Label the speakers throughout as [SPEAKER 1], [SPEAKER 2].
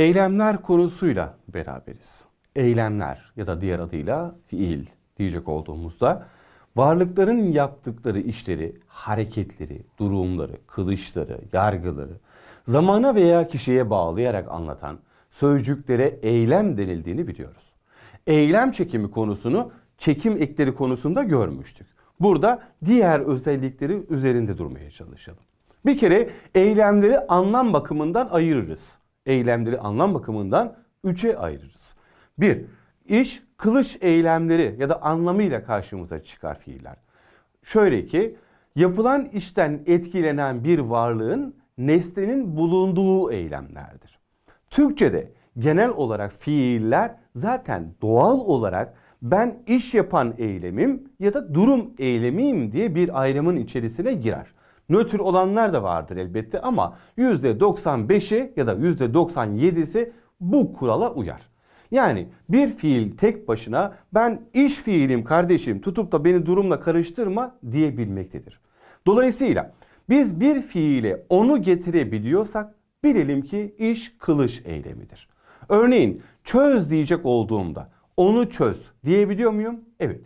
[SPEAKER 1] Eylemler konusuyla beraberiz. Eylemler ya da diğer adıyla fiil diyecek olduğumuzda varlıkların yaptıkları işleri, hareketleri, durumları, kılıçları, yargıları zamana veya kişiye bağlayarak anlatan sözcüklere eylem denildiğini biliyoruz. Eylem çekimi konusunu çekim ekleri konusunda görmüştük. Burada diğer özellikleri üzerinde durmaya çalışalım. Bir kere eylemleri anlam bakımından ayırırız eylemleri anlam bakımından üçe ayırırız. Bir, iş kılıç eylemleri ya da anlamıyla karşımıza çıkar fiiller. Şöyle ki yapılan işten etkilenen bir varlığın nesnenin bulunduğu eylemlerdir. Türkçe'de genel olarak fiiller zaten doğal olarak ben iş yapan eylemim ya da durum eylemiyim diye bir ayrımın içerisine girer nötr olanlar da vardır elbette ama %95'i ya da %97'si bu kurala uyar. Yani bir fiil tek başına ben iş fiilim kardeşim tutup da beni durumla karıştırma diyebilmektedir. Dolayısıyla biz bir fiile onu getirebiliyorsak bilelim ki iş kılış eylemidir. Örneğin çöz diyecek olduğumda onu çöz diyebiliyor muyum? Evet.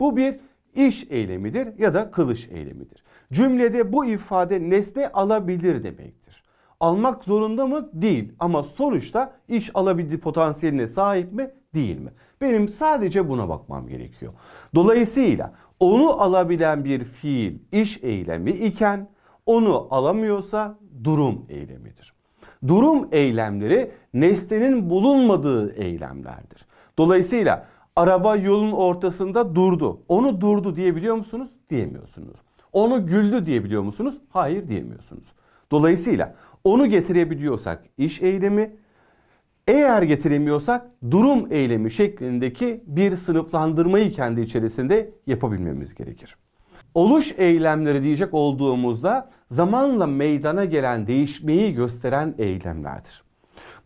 [SPEAKER 1] Bu bir iş eylemidir ya da kılış eylemidir. Cümlede bu ifade nesne alabilir demektir. Almak zorunda mı? Değil. Ama sonuçta iş alabildiği potansiyeline sahip mi? Değil mi? Benim sadece buna bakmam gerekiyor. Dolayısıyla onu alabilen bir fiil iş eylemi iken onu alamıyorsa durum eylemidir. Durum eylemleri nesnenin bulunmadığı eylemlerdir. Dolayısıyla Araba yolun ortasında durdu. Onu durdu diyebiliyor musunuz? Diyemiyorsunuz. Onu güldü diyebiliyor musunuz? Hayır diyemiyorsunuz. Dolayısıyla onu getirebiliyorsak iş eylemi, eğer getiremiyorsak durum eylemi şeklindeki bir sınıflandırmayı kendi içerisinde yapabilmemiz gerekir. Oluş eylemleri diyecek olduğumuzda zamanla meydana gelen değişmeyi gösteren eylemlerdir.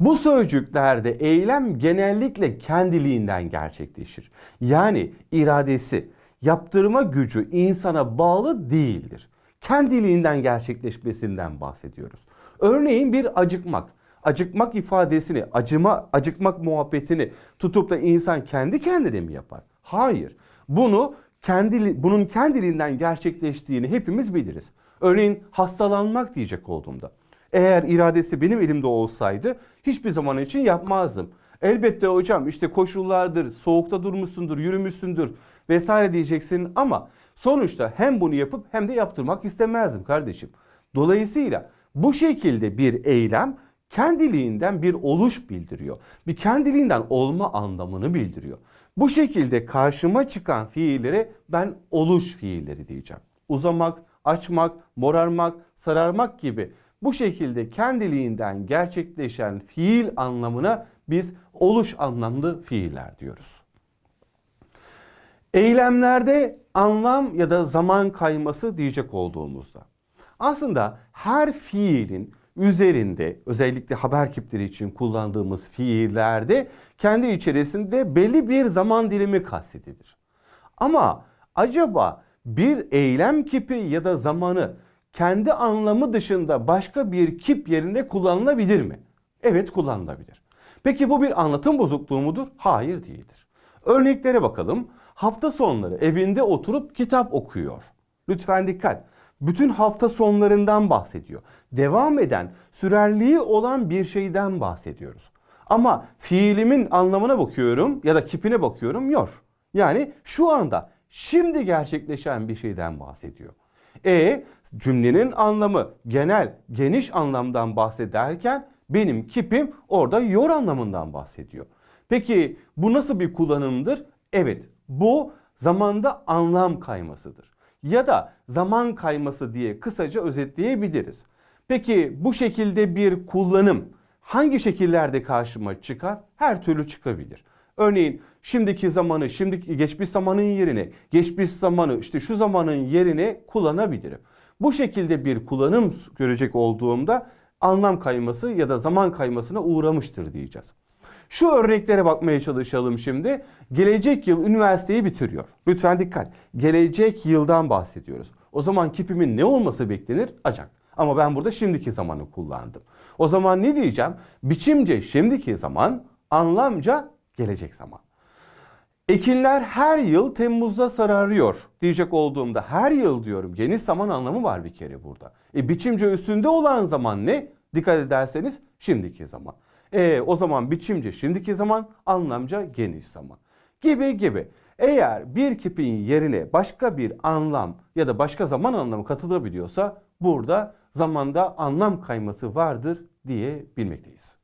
[SPEAKER 1] Bu sözcüklerde eylem genellikle kendiliğinden gerçekleşir. Yani iradesi, yaptırma gücü insana bağlı değildir. Kendiliğinden gerçekleşmesinden bahsediyoruz. Örneğin bir acıkmak. Acıkmak ifadesini, acıma, acıkmak muhabbetini tutup da insan kendi kendine mi yapar? Hayır. Bunu kendi, bunun kendiliğinden gerçekleştiğini hepimiz biliriz. Örneğin hastalanmak diyecek olduğumda. Eğer iradesi benim elimde olsaydı hiçbir zaman için yapmazdım. Elbette hocam işte koşullardır, soğukta durmuşsundur, yürümüşsündür vesaire diyeceksin ama sonuçta hem bunu yapıp hem de yaptırmak istemezdim kardeşim. Dolayısıyla bu şekilde bir eylem kendiliğinden bir oluş bildiriyor. Bir kendiliğinden olma anlamını bildiriyor. Bu şekilde karşıma çıkan fiilleri ben oluş fiilleri diyeceğim. Uzamak, açmak, morarmak, sararmak gibi bu şekilde kendiliğinden gerçekleşen fiil anlamına biz oluş anlamlı fiiller diyoruz. Eylemlerde anlam ya da zaman kayması diyecek olduğumuzda aslında her fiilin üzerinde özellikle haber kipleri için kullandığımız fiillerde kendi içerisinde belli bir zaman dilimi kastedilir. Ama acaba bir eylem kipi ya da zamanı kendi anlamı dışında başka bir kip yerine kullanılabilir mi? Evet kullanılabilir. Peki bu bir anlatım bozukluğu mudur? Hayır değildir. Örneklere bakalım. Hafta sonları evinde oturup kitap okuyor. Lütfen dikkat. Bütün hafta sonlarından bahsediyor. Devam eden, sürerliği olan bir şeyden bahsediyoruz. Ama fiilimin anlamına bakıyorum ya da kipine bakıyorum yok. Yani şu anda, şimdi gerçekleşen bir şeyden bahsediyor. E cümlenin anlamı genel, geniş anlamdan bahsederken benim kipim orada yor anlamından bahsediyor. Peki bu nasıl bir kullanımdır? Evet bu zamanda anlam kaymasıdır. Ya da zaman kayması diye kısaca özetleyebiliriz. Peki bu şekilde bir kullanım hangi şekillerde karşıma çıkar? Her türlü çıkabilir. Örneğin şimdiki zamanı, şimdiki geçmiş zamanın yerine, geçmiş zamanı işte şu zamanın yerine kullanabilirim. Bu şekilde bir kullanım görecek olduğumda anlam kayması ya da zaman kaymasına uğramıştır diyeceğiz. Şu örneklere bakmaya çalışalım şimdi. Gelecek yıl üniversiteyi bitiriyor. Lütfen dikkat. Gelecek yıldan bahsediyoruz. O zaman kipimin ne olması beklenir? Acak. Ama ben burada şimdiki zamanı kullandım. O zaman ne diyeceğim? Biçimce şimdiki zaman, anlamca gelecek zaman. Ekinler her yıl Temmuz'da sararıyor diyecek olduğumda her yıl diyorum geniş zaman anlamı var bir kere burada. E biçimce üstünde olan zaman ne? Dikkat ederseniz şimdiki zaman. E o zaman biçimce şimdiki zaman anlamca geniş zaman gibi gibi. Eğer bir kipin yerine başka bir anlam ya da başka zaman anlamı katılabiliyorsa burada zamanda anlam kayması vardır diyebilmekteyiz.